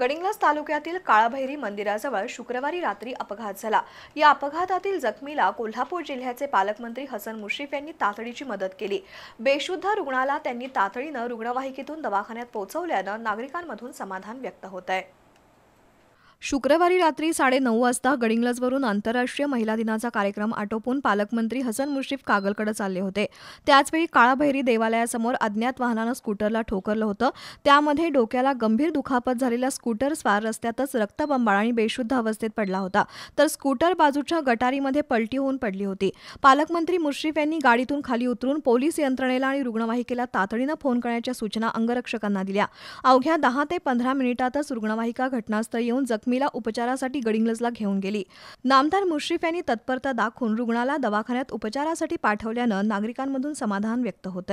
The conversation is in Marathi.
गडिंगलास तालुक्यातील काळाभैरी मंदिराजवळ शुक्रवारी रात्री अपघात झाला या अपघातातील जखमीला कोल्हापूर जिल्ह्याचे पालकमंत्री हसन मुश्रीफ यांनी तातडीची मदत केली बेशुद्ध रुग्णाला त्यांनी तातडीनं रुग्णवाहिकेतून दवाखान्यात पोहोचवल्यानं नागरिकांमधून समाधान व्यक्त होत आहे शुक्रवारी रात्री साडे नऊ वाजता गडिंग्लजवरून आंतरराष्ट्रीय महिला दिनाचा कार्यक्रम आटोपून पालकमंत्री हसन मुश्रीफ कागलकडे चालले होते त्याचवेळी काळाभैरी देवालयासमोर अज्ञात वाहनानं स्कूटरला ठोकरलं होतं त्यामध्ये डोक्याला गंभीर दुखापत झालेला स्कूटर स्वार रस्त्यातच रक्तबंबाळ आणि बेशुद्ध अवस्थेत पडला होता तर स्कूटर बाजूच्या गटारीमध्ये पलटी होऊन पडली होती पालकमंत्री मुश्रीफ यांनी गाडीतून खाली उतरून पोलीस यंत्रणेला आणि रुग्णवाहिकेला तातडीनं फोन करण्याच्या सूचना अंगरक्षकांना दिल्या अवघ्या दहा ते पंधरा मिनिटातच रुग्णवाहिका घटनास्थळी येऊन जखमी जखमीला उपचारासाठी गडिंग्लजला घेऊन गेली नामदार मुश्रीफ यांनी तत्परता दाखवून रुग्णाला दवाखान्यात उपचारासाठी पाठवल्यानं नागरिकांमधून समाधान व्यक्त होत